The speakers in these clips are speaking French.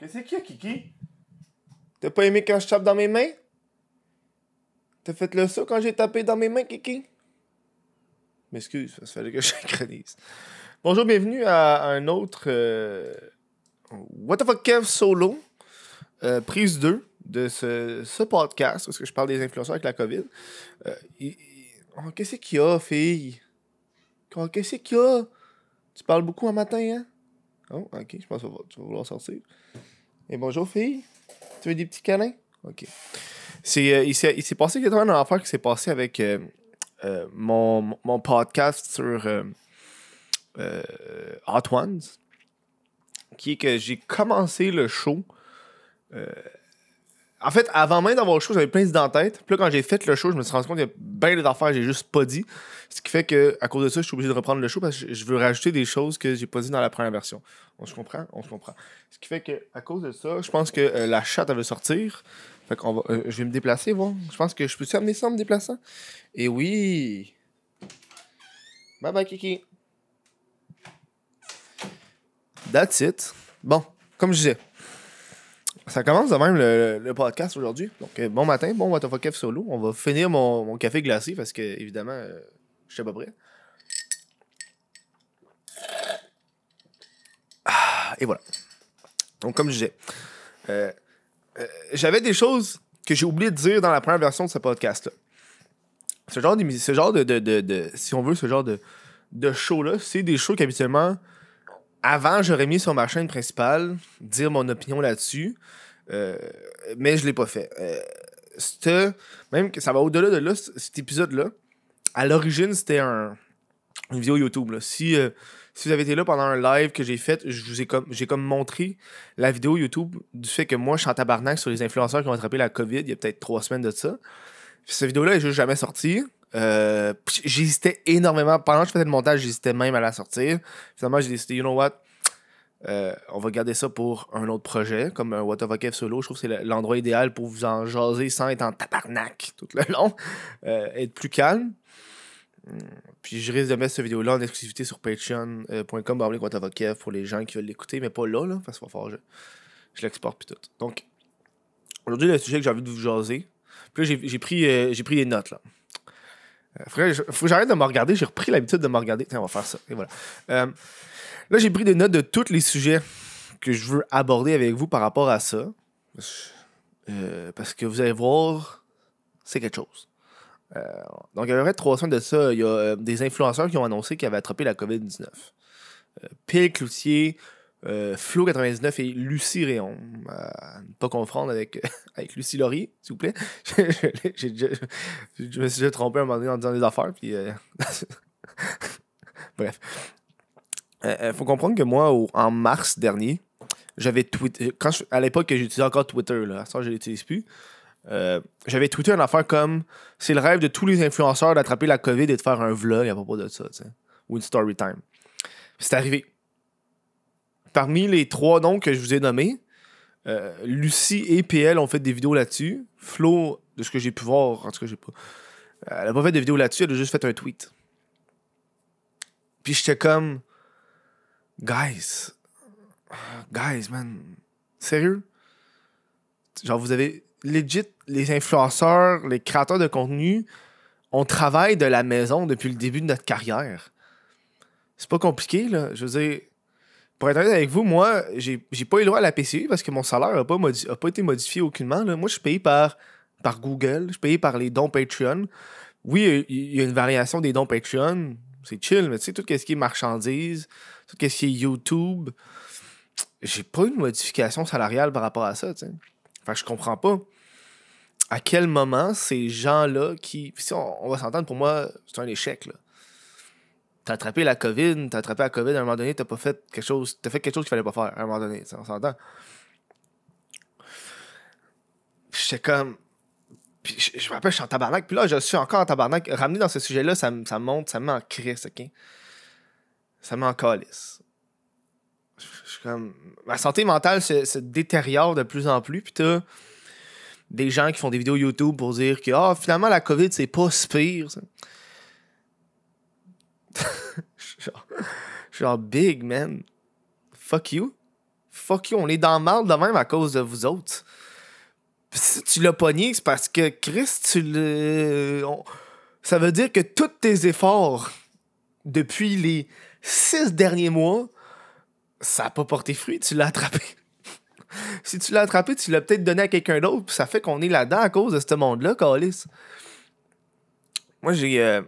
Qu'est-ce qu'il y a, Kiki? T'as pas aimé quand je tape dans mes mains? T'as fait le saut quand j'ai tapé dans mes mains, Kiki? M'excuse, ça fallait que je synchronise. Bonjour, bienvenue à un autre euh, What the fuck Kev solo, euh, prise 2 de ce, podcast, parce que je parle des influenceurs avec la COVID. Euh, oh, qu'est-ce qu'il y a, fille? Oh, qu'est-ce qu'il y a? Tu parles beaucoup un matin, hein? Oh, ok, je pense que tu vas vouloir sortir. Et bonjour, fille. Tu veux des petits câlins? Ok. C'est, euh, il, s'est, passé quelque chose affaire qui s'est passé avec euh, euh, mon, mon, podcast sur Hot Ones, qui est que j'ai commencé le show en fait, avant même d'avoir le show, j'avais plein d'idées en tête. Puis là, quand j'ai fait le show, je me suis rendu compte qu'il y a bien des que j'ai juste pas dit. Ce qui fait que, à cause de ça, je suis obligé de reprendre le show parce que je veux rajouter des choses que j'ai pas dit dans la première version. On se comprend? On se comprend. Ce qui fait que, à cause de ça, je pense que euh, la chatte, elle veut sortir. Fait qu'on va, euh, je vais me déplacer, voir. Je pense que je peux-tu amener ça en me déplaçant? Et oui! Bye bye, Kiki! That's it. Bon, comme je disais. Ça commence de même le, podcast aujourd'hui. Donc, euh, bon matin, bon WTF solo. On va finir mon, café glacé parce que, évidemment, euh, je suis pas prêt. Ah, et voilà. Donc, comme je disais, euh, j'avais des choses que j'ai oublié de dire dans la première version de ce podcast-là. Ce genre, de, ce genre de, Si on veut, ce genre de, de show-là, c'est des shows qu'habituellement avant, j'aurais mis sur ma chaîne principale, dire mon opinion là-dessus, euh, mais je l'ai pas fait. Euh, même que ça va au-delà de là, cet épisode-là. À l'origine, c'était un, une vidéo YouTube. Si, euh, si vous avez été là pendant un live que j'ai fait, je vous ai comme j'ai comme montré la vidéo YouTube du fait que moi je suis en tabarnak sur les influenceurs qui ont attrapé la COVID il y a peut-être trois semaines de ça. cette vidéo-là est juste jamais sortie. Euh, j'hésitais énormément. Pendant que je faisais le montage, j'hésitais même à la sortir. Finalement, j'ai décidé, you know what, euh, on va garder ça pour un autre projet, comme un What solo. Je trouve que c'est l'endroit idéal pour vous en jaser sans être en tabarnak tout le long, euh, être plus calme. Hmm. Puis je risque de mettre cette vidéo-là en exclusivité sur patreon.com pour les gens qui veulent l'écouter, mais pas là, là parce qu'il va falloir je, l'exporte puis tout. Donc, aujourd'hui, le sujet que j'ai envie de vous jaser, puis là, j'ai pris, j'ai pris des notes, là. Euh, faut que j'arrête de me regarder. J'ai repris l'habitude de me regarder. Tiens, on va faire ça. Et voilà. Euh, là, j'ai pris des notes de tous les sujets que je veux aborder avec vous par rapport à ça. Euh, parce que vous allez voir, c'est quelque chose. donc, il y aurait trois semaines de ça. Il y a des influenceurs qui ont annoncé qu'ils avaient attrapé la COVID-19. Pile Cloutier, euh, Flo99 et Lucie Réon. Euh, ne pas confondre avec, avec Lucie Laurie, s'il vous plaît. je, me suis déjà trompé un moment donné en disant des affaires. Euh, bref. Il euh, faut comprendre que moi, en mars dernier, j'avais tweeté. à l'époque, j'utilisais encore Twitter, là, ça, je ne l'utilise plus. j'avais tweeté une affaire comme c'est le rêve de tous les influenceurs d'attraper la COVID et de faire un vlog à propos de ça, ou une story time. C'est arrivé. Parmi les trois noms que je vous ai nommés, euh, Lucie et PL ont fait des vidéos là-dessus. Flo, de ce que j'ai pu voir, en tout cas, j'ai pas. Euh, elle a pas fait de vidéo là-dessus, elle a juste fait un tweet. Puis j'étais comme. Guys. Guys, man. Sérieux? Genre, vous avez. Legit, les influenceurs, les créateurs de contenu, on travaille de la maison depuis le début de notre carrière. C'est pas compliqué, là. Je veux dire, pour être honnête avec vous, moi, j'ai, pas eu le droit à la PCU parce que mon salaire n'a pas, a pas été modifié aucunement. Moi, je suis payé par, Google, je suis payé par les dons Patreon. Oui, il y a une variation des dons Patreon, c'est chill, mais tu sais, tout ce qui est marchandises, tout ce qui est YouTube, j'ai pas eu de modification salariale par rapport à ça, tu sais. Enfin, je comprends pas à quel moment ces gens-là qui. Si on, on va s'entendre, pour moi, c'est un échec, là t'as attrapé la COVID, t'as attrapé la COVID, à un moment donné, t'as pas fait quelque chose, t'as fait quelque chose qu'il fallait pas faire, à un moment donné, on s'entend. J'étais comme. Puis je, me rappelle, je suis en tabarnak, puis là, je suis encore en tabarnak. Ramener dans ce sujet-là, ça, ça monte, ça me en crise, ok? Ça me Je, suis comme. Ma santé mentale se, détériore de plus en plus, puis t'as des gens qui font des vidéos YouTube pour dire que, ah, finalement, la COVID, c'est pas si pire, genre, genre, big man. Fuck you. Fuck you. On est dans le mal de même à cause de vous autres. si tu l'as pogné, c'est parce que Christ, tu le. Ça veut dire que tous tes efforts depuis les six derniers mois, ça n'a pas porté fruit, tu l'as attrapé. si tu l'as attrapé, tu l'as peut-être donné à quelqu'un d'autre, ça fait qu'on est là-dedans à cause de ce monde-là, Calis. Moi, j'ai. Euh,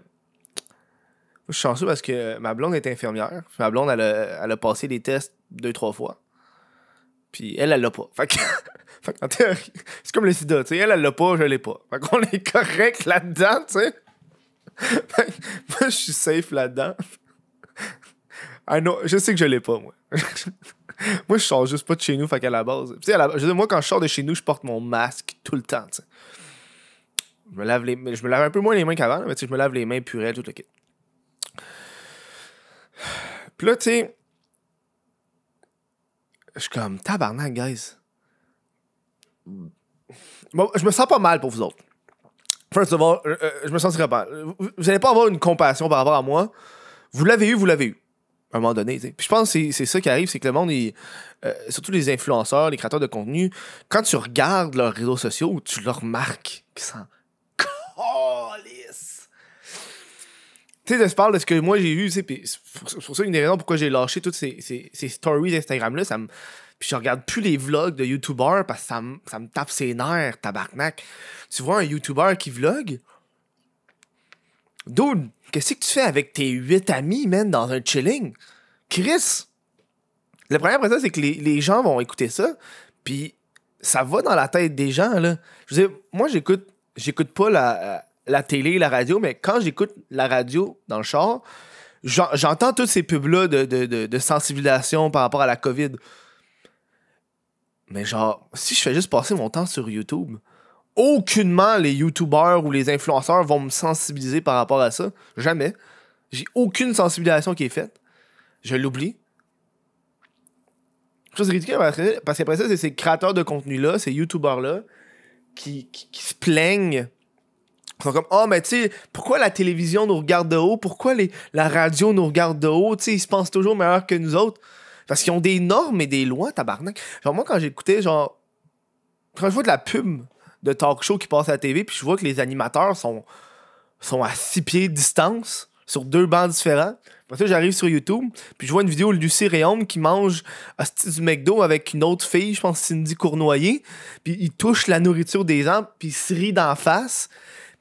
je suis chanceux parce que ma blonde est infirmière. Ma blonde, elle a, elle a passé des tests deux, trois fois. Puis elle, elle l'a pas. Fait fait théorie, c'est comme le sida, tu sais. Elle, elle l'a pas, je l'ai pas. Fait qu'on est correct là-dedans, tu sais. Fait moi, je suis safe là-dedans. Ah non, je sais que je l'ai pas, moi. moi, je sors juste pas de chez nous, fait qu'à la base. Tu sais, moi, quand je sors de chez nous, je porte mon masque tout le temps, tu sais. Je me lave les je me lave un peu moins les mains qu'avant, mais tu sais, je me lave les mains purées, tout le kit là, tu sais, je suis comme tabarnak, guys. Bon, je me sens pas mal pour vous autres. First of all, euh, euh, je me très pas. Vous n'allez pas avoir une compassion par rapport à moi. Vous l'avez eu, vous l'avez eu. À un moment donné. Puis je pense que c'est ça qui arrive, c'est que le monde, euh, surtout les influenceurs, les créateurs de contenu, quand tu regardes leurs réseaux sociaux, tu leur marques. qu'ils tu sais, je parle de ce que moi j'ai vu, c'est pour ça une des raisons pourquoi j'ai lâché toutes ces, stories Instagram-là, ça me. je regarde plus les vlogs de youtubeurs, parce que ça me, tape ses nerfs, tabarnak. Tu vois un YouTuber qui vlog? Dude, qu'est-ce que tu fais avec tes huit amis, man, dans un chilling? Chris! Le problème c'est que les, gens vont écouter ça, puis ça va dans la tête des gens, là. Je veux dire, moi, j'écoute, j'écoute pas la, la télé, la radio, mais quand j'écoute la radio dans le char, j'entends toutes ces pubs-là de, sensibilisation par rapport à la COVID. Mais genre, si je fais juste passer mon temps sur YouTube, aucunement les YouTubers ou les influenceurs vont me sensibiliser par rapport à ça. Jamais. J'ai aucune sensibilisation qui est faite. Je l'oublie. C'est ridicule parce qu'après ça, c'est ces créateurs de contenu-là, ces YouTubers-là, qui se plaignent sont comme oh mais tu sais pourquoi la télévision nous regarde de haut pourquoi les, la radio nous regarde de haut tu sais ils se pensent toujours meilleurs que nous autres parce qu'ils ont des normes et des lois tabarnak genre moi quand j'écoutais genre quand je vois de la pub de talk show qui passe à la TV puis je vois que les animateurs sont sont à six pieds de distance sur deux bancs différents après que j'arrive sur YouTube puis je vois une vidéo de Lucie Réaume qui mange du McDo avec une autre fille je pense Cindy Cournoyer puis il touche la nourriture des gens puis il se rit d'en face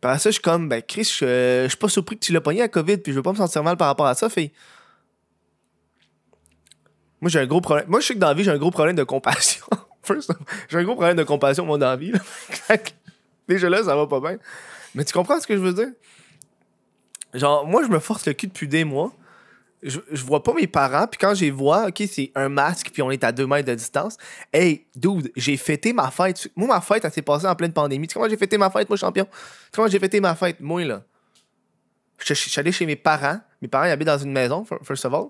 par ça, je suis comme, ben Chris, je, suis pas surpris que tu l'as pogné à COVID, puis je veux pas me sentir mal par rapport à ça, fille Moi, j'ai un gros problème. Moi, je sais que dans vie, j'ai un gros problème de compassion. j'ai un gros problème de compassion, mon dans vie. Déjà là, ça va pas bien. Mais tu comprends ce que je veux dire? Genre, moi, je me force le cul depuis des mois je, vois pas mes parents, puis quand je les vois, OK, c'est un masque, puis on est à deux mètres de distance. Hey, dude, j'ai fêté ma fête. Moi, ma fête, elle s'est passée en pleine pandémie. Tu sais comment j'ai fêté ma fête, moi, champion? Tu sais comment j'ai fêté ma fête, moi, là? Je, suis allé chez mes parents. Mes parents, ils habitaient dans une maison, first of all.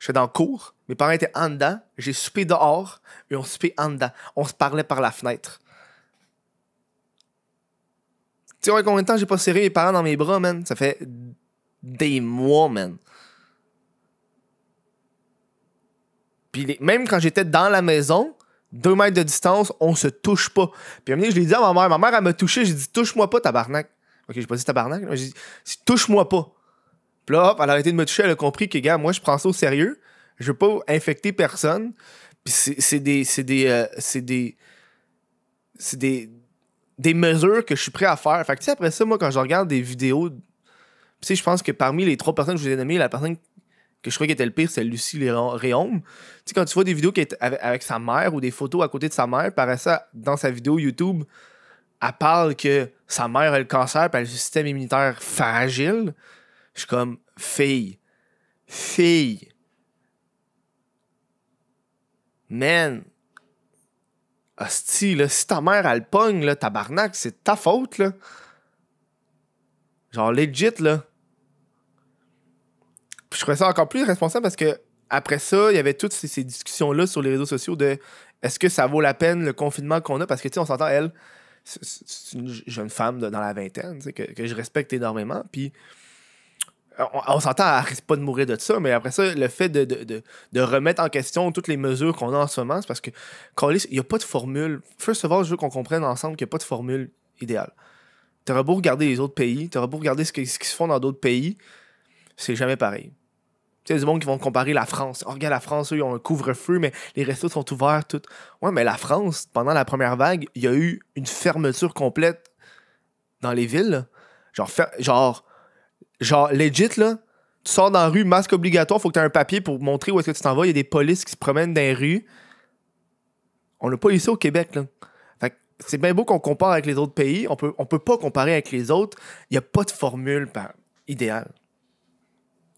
Je suis dans le cours. Mes parents étaient en dedans. J'ai soupé dehors, et on soupé en dedans. On se parlait par la fenêtre. Tu sais, combien de temps j'ai pas serré mes parents dans mes bras, man? Ça fait des mois, man. Puis même quand j'étais dans la maison, deux mètres de distance, on se touche pas. Puis à un moment je l'ai dit à ma mère. Ma mère, elle me touché. J'ai dit, touche-moi pas, tabarnak. Ok, j'ai pas dit tabarnak. J'ai dit, touche-moi pas. Puis là, hop, elle a arrêté de me toucher. Elle a compris que, gars, moi, je prends ça au sérieux. Je veux pas infecter personne. Puis c'est des. C'est des. Euh, c'est des. C'est des. Des mesures que je suis prêt à faire. Fait que, tu sais, après ça, moi, quand je regarde des vidéos. Tu sais, je pense que parmi les trois personnes que je vous ai nommées, la personne que je crois qui était le pire, c'est Lucie Réaume. Tu sais, quand tu vois des vidéos avec, sa mère ou des photos à côté de sa mère, par ça, dans sa vidéo YouTube, elle parle que sa mère a le cancer, par le système immunitaire fragile. Je suis comme, fille, fille, man, hostie, si ta mère, elle pogne, là, tabarnak, c'est ta faute, là. Genre, legit, là je trouvais ça encore plus responsable parce que après ça, il y avait toutes ces, discussions-là sur les réseaux sociaux de est-ce que ça vaut la peine le confinement qu'on a? Parce que, tu sais, on s'entend, elle, c'est une jeune femme dans la vingtaine que, que, je respecte énormément. Puis, on, s'entend, elle risque pas de mourir de ça, mais après ça, le fait de, remettre en question toutes les mesures qu'on a en ce moment, c'est parce que, il n'y a pas de formule. First of all, je veux qu'on comprenne ensemble qu'il n'y a pas de formule idéale. T'auras beau regarder les autres pays, t'auras beau regarder ce, ce qui se font dans d'autres pays, c'est jamais pareil sais, il y du monde qui vont comparer la France. Oh, regarde, la France, eux, ils ont un couvre-feu, mais les restos sont ouverts, tout. Ouais, mais la France, pendant la première vague, il y a eu une fermeture complète dans les villes. Genre, genre, genre, legit, là, tu sors dans la rue, masque obligatoire, faut que tu aies un papier pour montrer où est-ce que tu t'en vas. Il y a des polices qui se promènent dans les rues. On n'a pas eu ça au Québec, là. Fait c'est bien beau qu'on compare avec les autres pays. On peut, on peut pas comparer avec les autres. Il n'y a pas de formule idéale.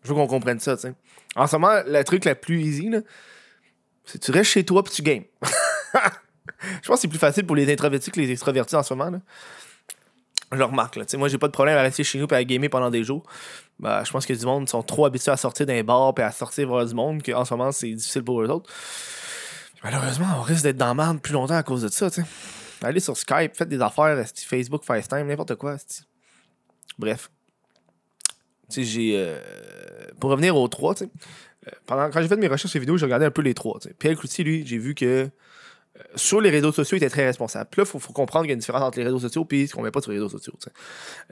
Je veux qu'on comprenne ça, tu sais. En ce moment, le truc le plus easy, c'est tu restes chez toi puis tu games. je pense que c'est plus facile pour les introvertis que les extrovertis en ce moment. Là. Je le remarque. Là. sais, moi, j'ai pas de problème à rester chez nous et à gamer pendant des jours. Bah, je pense que du monde sont trop habitués à sortir d'un bar et à sortir voir du monde qu'en ce moment, c'est difficile pour eux autres. Malheureusement, on risque d'être dans le merde plus longtemps à cause de ça. T'sais. Allez sur Skype, faites des affaires, Facebook, FaceTime, n'importe quoi. Bref j'ai. Euh, pour revenir aux trois, euh, pendant, quand j'ai fait mes recherches sur les vidéos, j'ai regardé un peu les trois. Pierre Cloutier, lui, j'ai vu que euh, sur les réseaux sociaux, il était très responsable. là, il faut, comprendre qu'il y a une différence entre les réseaux sociaux et ce qu'on met pas sur les réseaux sociaux.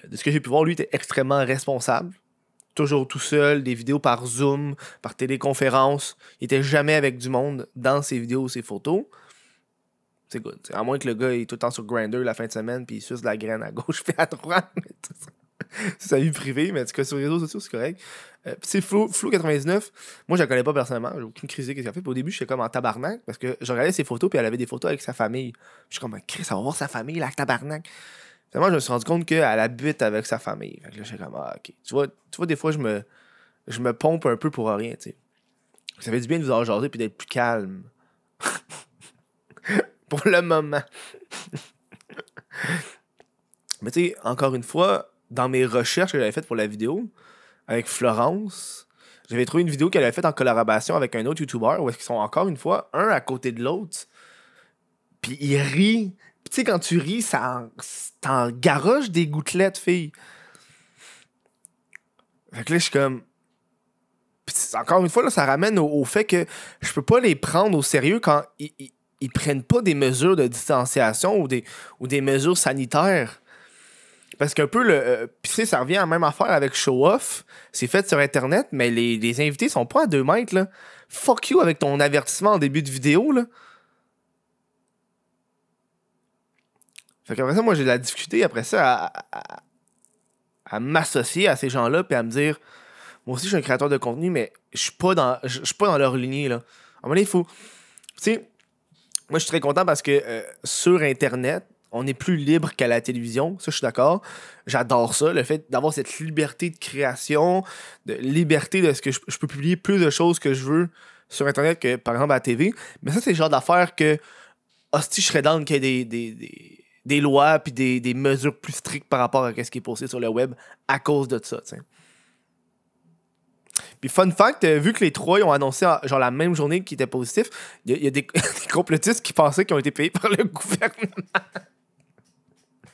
De ce que j'ai pu voir, lui, était extrêmement responsable. Toujours tout seul, des vidéos par Zoom, par téléconférence. Il était jamais avec du monde dans ses vidéos ou ses photos c'est good. à moins que le gars est tout le temps sur Grinder la fin de semaine, puis il suce de la graine à gauche puis à droite c'est sa vie privée, mais en tout cas, sur les réseaux sociaux, c'est correct. Euh, c'est Flo99. Moi, je la connais pas personnellement. J'ai aucune crise qu'est-ce qu'elle fait. au début, j'étais comme en tabarnak parce que je regardais ses photos, puis elle avait des photos avec sa famille. Je suis comme, Chris, ça va voir sa famille, là, tabarnak. Finalement, je me suis rendu compte qu'elle habite avec sa famille. Fait que là, suis comme, ah, ok. Tu vois, tu vois, des fois, je me, je me pompe un peu pour rien, tu sais. Ça fait du bien de vous avoir jasé puis d'être plus calme. pour le moment. mais tu sais, encore une fois, dans mes recherches que j'avais faites pour la vidéo, avec Florence, j'avais trouvé une vidéo qu'elle avait faite en collaboration avec un autre YouTuber où ils sont encore une fois un à côté de l'autre. Puis ils rient. tu sais, quand tu ris, ça en garoche des gouttelettes, fille. Fait que là, je suis comme. Puis encore une fois, là, ça ramène au, fait que je peux pas les prendre au sérieux quand ils, ils, prennent pas des mesures de distanciation ou des, ou des mesures sanitaires parce qu'un peu le. Euh, tu sais, ça revient à la même affaire avec Show Off. C'est fait sur Internet, mais les, les invités sont pas à deux mètres, là. Fuck you avec ton avertissement en début de vidéo, là. Fait qu'après ça, moi, j'ai de la difficulté après ça à, à, m'associer à ces gens-là puis à me dire moi aussi, je suis un créateur de contenu, mais je suis pas dans, je, suis pas dans leur lignée, là. en vrai il Tu sais, moi, je suis très content parce que euh, sur Internet, on est plus libre qu'à la télévision, ça je suis d'accord. J'adore ça, le fait d'avoir cette liberté de création, de liberté de ce que je, peux publier plus de choses que je veux sur Internet que par exemple à la TV. Mais ça, c'est le genre d'affaire que, hostie, je serais dans qu'il y ait des, des, lois puis des, mesures plus strictes par rapport à ce qui est posté sur le web à cause de ça, Puis fun fact, euh, vu que les trois ont annoncé genre la même journée qu'ils étaient positifs, il y, a des, des complotistes qui pensaient qu'ils ont été payés par le gouvernement.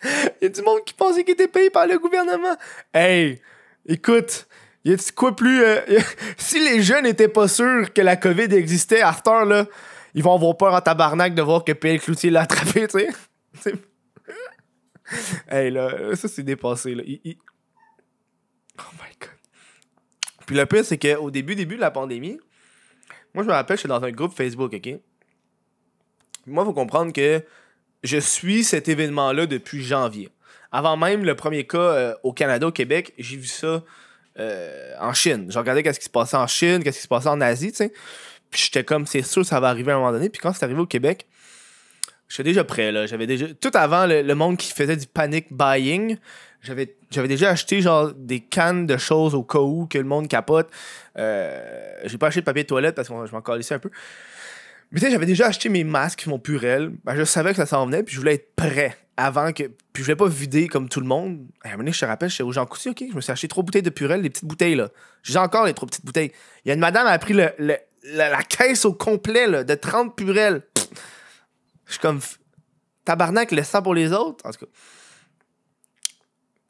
Il y a du monde qui pensait qu'il était payé par le gouvernement. Hey, écoute, y a quoi plus. Euh, si les jeunes n'étaient pas sûrs que la COVID existait, Arthur, là, ils vont avoir peur en tabarnak de voir que PL Cloutier l'a attrapé, tu sais. hey, là, ça, c'est dépassé, là. Oh my god. Puis le pire, c'est qu'au début, début de la pandémie, moi, je me rappelle, je suis dans un groupe Facebook, ok? Moi, faut comprendre que je suis cet événement-là depuis janvier. Avant même le premier cas euh, au Canada, au Québec, j'ai vu ça euh, en Chine. Je regardais qu'est-ce qui se passait en Chine, qu'est-ce qui se passait en Asie, tu sais. Puis j'étais comme, c'est sûr, ça va arriver à un moment donné. Puis quand c'est arrivé au Québec, j'étais déjà prêt, là. J'avais déjà. Tout avant, le, monde qui faisait du panic buying, j'avais, j'avais déjà acheté, genre, des cannes de choses au cas où que le monde capote. Euh, j'ai pas acheté de papier de toilette parce que je m'en calissais un peu j'avais déjà acheté mes masques, mon purel. Ben, je savais que ça s'en venait, puis je voulais être prêt avant que. Puis je voulais pas vider comme tout le monde. À un moment donné, je te rappelle, suis au Jean Coutu, ok? Je me suis acheté trois bouteilles de purel, les petites bouteilles, là. J'ai encore les trois petites bouteilles. Il y a une madame, qui a pris le, la, caisse au complet, là, de 30 purelles. Je suis comme. Tabarnak, laisse ça pour les autres. En tout cas.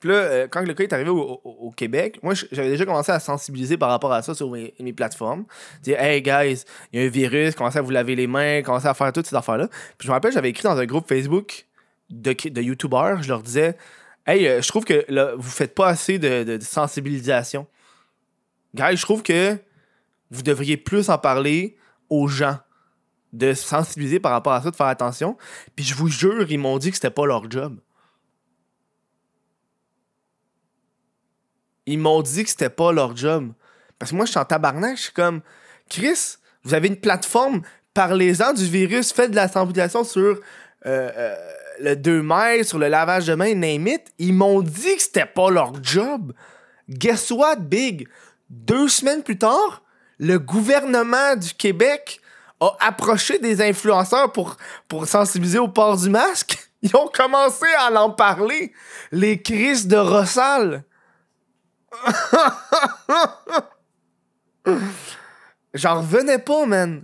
Puis là, euh, quand le cas est arrivé au, Québec, moi, j'avais déjà commencé à sensibiliser par rapport à ça sur mes, mes plateformes. Dire, hey guys, il y a un virus, commencez à vous laver les mains, commencez à faire toutes ces affaires-là. Puis je me rappelle, j'avais écrit dans un groupe Facebook de, de YouTubers, je leur disais, hey, euh, je trouve que vous vous faites pas assez de, sensibilisation. Guys, je trouve que vous devriez plus en parler aux gens de sensibiliser par rapport à ça, de faire attention. Puis je vous jure, ils m'ont dit que c'était pas leur job. Ils m'ont dit que c'était pas leur job. Parce que moi, je suis en tabarnak, je suis comme Chris, vous avez une plateforme, parlez-en du virus, faites de la sensibilisation sur euh, euh, le 2 mai, sur le lavage de main, name it. Ils m'ont dit que c'était pas leur job. Guess what, Big? Deux semaines plus tard, le gouvernement du Québec a approché des influenceurs pour, pour sensibiliser au port du masque. Ils ont commencé à en parler. Les Chris de Rossal. J'en revenais pas, man.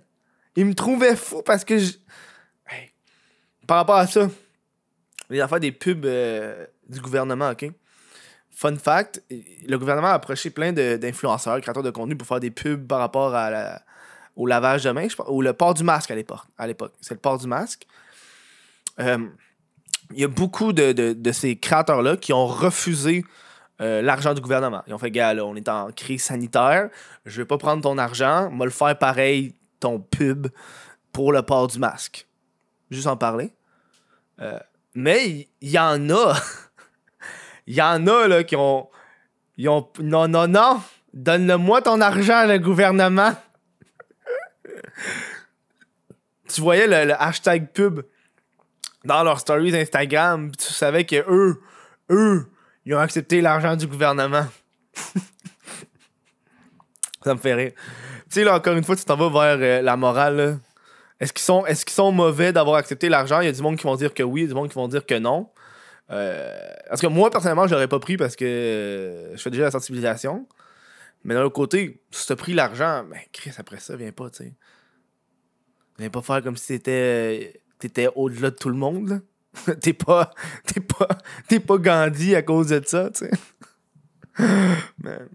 Il me trouvait fou parce que je. Par rapport à ça, les affaires des pubs euh, du gouvernement, ok? Fun fact, le gouvernement a approché plein d'influenceurs, créateurs de contenu pour faire des pubs par rapport à au lavage de main, ou le port du masque à l'époque. C'est le port du masque. Euh, il y a beaucoup de, de ces créateurs-là qui ont refusé euh, l'argent du gouvernement. Ils ont fait, gars, là, on est en crise sanitaire, je vais pas prendre ton argent, moi le faire pareil, ton pub pour le port du masque. Juste en parler. Euh, mais il y, en a, il y en a là qui ont, ils ont, non, non, non, donne-le-moi ton argent, le gouvernement. tu voyais le, le, hashtag pub dans leurs stories Instagram, tu savais que eux, eux, ils ont accepté l'argent du gouvernement. ça me fait rire. Tu sais, là, encore une fois, tu t'en vas vers euh, la morale. Est-ce qu'ils sont, est sont mauvais d'avoir accepté l'argent? Il y a du monde qui vont dire que oui, du monde qui vont dire que non. Euh, parce que moi, personnellement, je l'aurais pas pris parce que euh, je fais déjà la sensibilisation. Mais d'un autre côté, si as pris l'argent, mais ben, Chris, après ça, viens pas, tu sais. Viens pas faire comme si t'étais, étais au-delà de tout le monde. t'es pas, t'es pas, t'es pas Gandhi à cause de ça, tu sais. Man.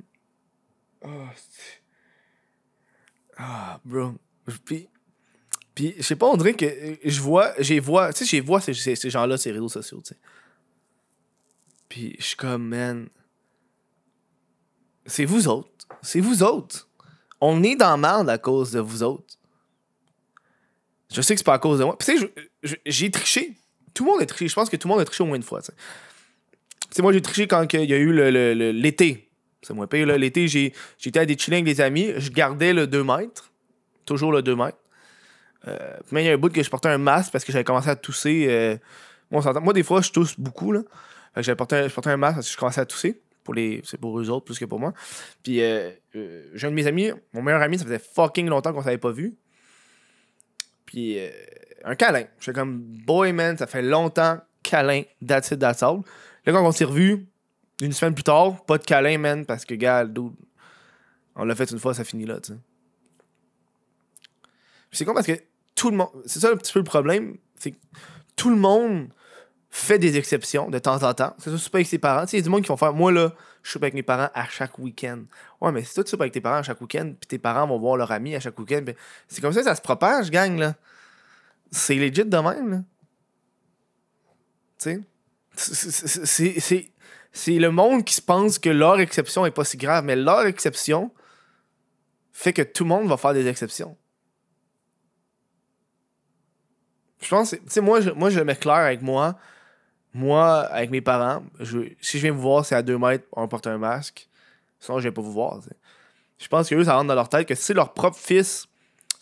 Oh, ah, bro. Puis, je sais pas, on dirait que euh, je vois, j'ai vois, tu sais, j'ai vois ces, gens-là, ces réseaux sociaux, tu sais. Puis je suis comme, man, c'est vous autres. C'est vous autres. On est dans merde à cause de vous autres. Je sais que c'est pas à cause de moi. tu sais, j'ai triché. Tout le monde a triché. Je pense que tout le monde a triché au moins une fois. c'est moi, j'ai triché quand il y a eu l'été. C'est moins là L'été, j'étais à des chillings avec des amis. Je gardais le 2 mètres. Toujours le 2 mètres. Euh, mais il y a un bout que je portais un masque parce que j'avais commencé à tousser. Euh, moi, des fois, je tousse beaucoup. Là. J'avais porté, un masque parce que je commençais à tousser. Pour les, c'est pour eux autres plus que pour moi. Puis, euh, euh, j'ai un de mes amis, mon meilleur ami, ça faisait fucking longtemps qu'on s'avait pas vu. Puis, un câlin. J'étais comme, boy man, ça fait longtemps, câlin, that's it, that's all. Là, quand on s'est revus, une semaine plus tard, pas de câlin, man, parce que, gars, on l'a fait une fois, ça finit là, tu sais. C'est con parce que tout le monde. C'est ça un petit peu le problème, c'est que tout le monde fait des exceptions de temps en temps. C'est ça, pas avec ses parents. Tu sais, il y a du monde qui vont faire, moi, là, je suis avec mes parents à chaque week-end. Ouais, mais si toi, tu pas avec tes parents à chaque week-end, puis tes parents vont voir leur ami à chaque week-end, c'est comme ça ça se propage, gang, là. C'est legit de même, Tu sais? C'est le monde qui se pense que leur exception est pas si grave, mais leur exception fait que tout le monde va faire des exceptions. Je pense, tu sais, moi, je, moi, je mets clair avec moi. Moi, avec mes parents, si je viens vous voir, c'est à 2 mètres, on porte un masque. Sinon, je vais pas vous voir. Je pense que eux, ça rentre dans leur tête que si leur propre fils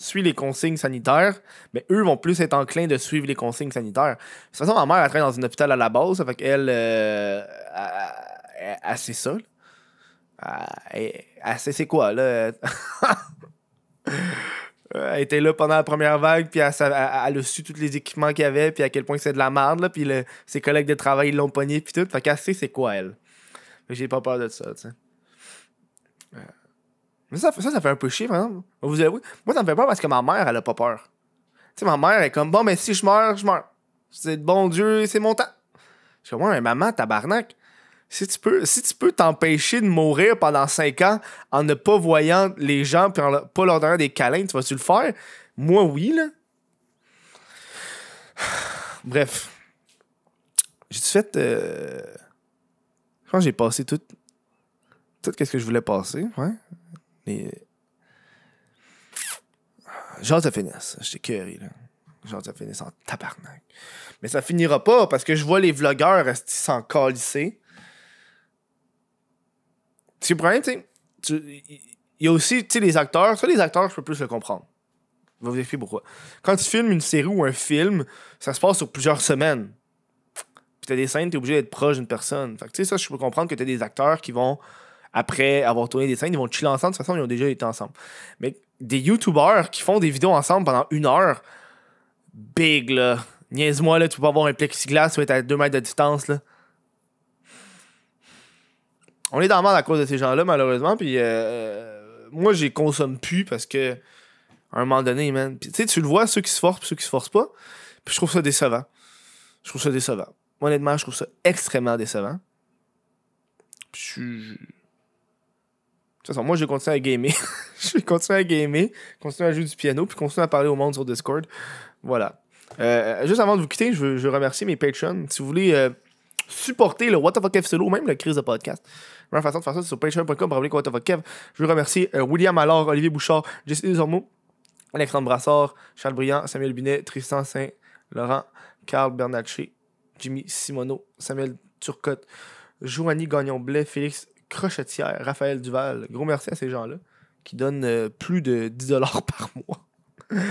suis les consignes sanitaires, mais eux vont plus être enclin de suivre les consignes sanitaires. De toute façon, ma mère, elle travaille dans un hôpital à la base, ça fait qu'elle, euh, Elle assez ça. Assez, c'est quoi, là? elle était là pendant la première vague, puis elle, a su tous les équipements qu'il y avait, puis à quel point c'est de la merde, là, puis ses collègues de travail l'ont pogné, puis tout. Fait qu'elle c'est quoi, elle. J'ai pas peur de ça, tu sais. Ça, ça, ça fait un peu chier, par exemple. Vous Moi, ça me fait peur parce que ma mère, elle a pas peur. Tu sais, ma mère, elle est comme, bon, mais si je meurs, je meurs. C'est bon Dieu, c'est mon temps. Je suis comme, ouais, mais maman, tabarnak. Si tu peux si tu peux t'empêcher de mourir pendant 5 ans en ne pas voyant les gens puis en pas leur donnant des câlins, tu vas-tu le faire? Moi, oui, là. Bref. J'ai-tu fait. quand euh, Je que j'ai passé tout. Tout ce que je voulais passer, ouais. Genre, ça finisse. J'étais curé, là. Genre, ça finisse en tabarnak. Mais ça finira pas parce que je vois les vlogueurs rester sans calisser. C'est le problème, tu Il y a aussi, tu les acteurs. Ça, les acteurs, je peux plus le comprendre. Je vais vous expliquer pourquoi. Quand tu filmes une série ou un film, ça se passe sur plusieurs semaines. Puis t'as des scènes, t'es obligé d'être proche d'une personne. Fait tu sais, ça, je peux comprendre que t'as des acteurs qui vont après avoir tourné des scènes, ils vont chiller ensemble. De toute façon, ils ont déjà été ensemble. Mais des YouTubers qui font des vidéos ensemble pendant une heure, big, là. Niaise-moi, là, tu peux avoir un plexiglas vas être à 2 mètres de distance, là. On est dans le mal à cause de ces gens-là, malheureusement. Puis euh, moi, j'ai consomme plus parce que, à un moment donné, man. tu sais, tu le vois, ceux qui se forcent, ceux qui se forcent pas. Puis je trouve ça décevant. Je trouve ça décevant. Honnêtement, je trouve ça extrêmement décevant. Puis je de toute façon, moi, je continue à gamer. je vais continuer à gamer, continuer à jouer du piano, puis continuer à parler au monde sur Discord. Voilà. Euh, juste avant de vous quitter, je veux, je remercier mes patrons. Si vous voulez euh, supporter le What the fuck Kev solo, même la crise de podcast, la façon de faire ça, c'est sur patreon.com. What the fuck Kev Je veux remercier euh, William Allard, Olivier Bouchard, Jesse Zormo, Alexandre Brassard, Charles Briand, Samuel Binet, Tristan Saint-Laurent, Carl Bernatchez, Jimmy Simono, Samuel Turcotte, Joanny Gagnon-Blais, Félix crochetière, Raphaël Duval. Gros merci à ces gens-là qui donnent euh, plus de 10 par mois.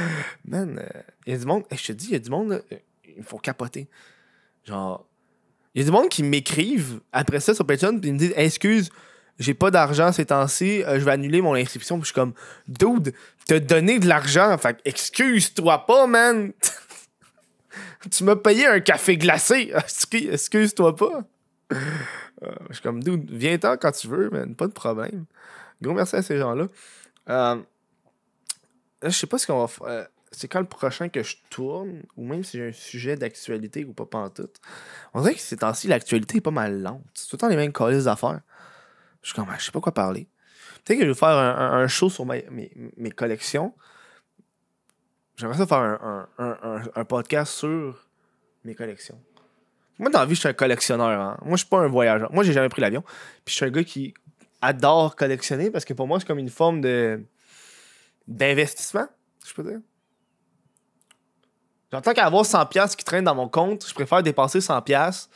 Man, il euh, y a du monde, eh, je te dis, il y a du monde, euh, il faut capoter. Genre, il y a du monde qui m'écrivent après ça sur Patreon, et ils me disent, excuse, j'ai pas d'argent ces temps-ci, je vais annuler mon inscription. Puis je suis comme, dude, t'as donné de l'argent, fait excuse-toi pas, man. tu m'as payé un café glacé, excuse-toi pas. Euh, je suis comme, viens-t'en quand tu veux, mais pas de problème. Gros merci à ces gens-là. Euh, là, je sais pas ce qu'on va faire. Euh, c'est quand le prochain que je tourne, ou même si j'ai un sujet d'actualité ou pas pantoute. On dirait que ces temps-ci, l'actualité est pas mal lente. C'est tout le temps les mêmes colis d'affaires. Je suis comme, ah, je sais pas quoi parler. Peut-être que je vais faire un, show sur mes, collections. J'aimerais ça faire un podcast sur mes collections. Moi, dans la vie, je suis un collectionneur. Hein. Moi, je suis pas un voyageur. Moi, j'ai jamais pris l'avion. Puis je suis un gars qui adore collectionner parce que pour moi, c'est comme une forme de d'investissement, je peux dire. J'entends qu'avoir 100$ qui traîne dans mon compte, je préfère dépenser 100$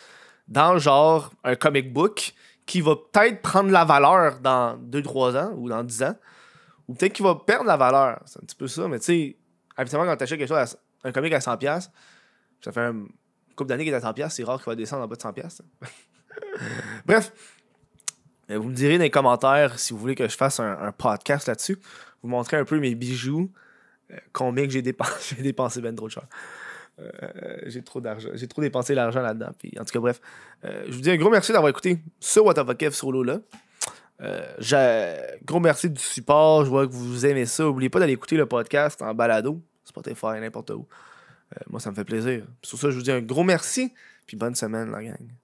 dans genre un comic book qui va peut-être prendre la valeur dans 2-3 ans ou dans 10 ans. Ou peut-être qu'il va perdre la valeur. C'est un petit peu ça, mais tu sais, habituellement, quand tu achètes quelque chose, un comic à 100$, ça fait un Coupe d'années qui est à 100$, c'est rare qu'il va descendre en bas de 100$. Bref, euh, vous me direz dans les commentaires si vous voulez que je fasse un, podcast là-dessus. Vous montrer un peu mes bijoux, euh, combien que j'ai dépensé, j'ai dépensé ben trop cher. Euh, j'ai trop d'argent, j'ai trop dépensé l'argent là-dedans. en tout cas, bref, je vous dis un gros merci d'avoir écouté ce What the Fuck solo là. gros merci du support, je vois que vous aimez ça. N'oubliez pas d'aller écouter le podcast en balado, Spotify, n'importe où. Euh, moi, ça me fait plaisir. Sur ça, je vous dis un gros merci, puis bonne semaine, la gang.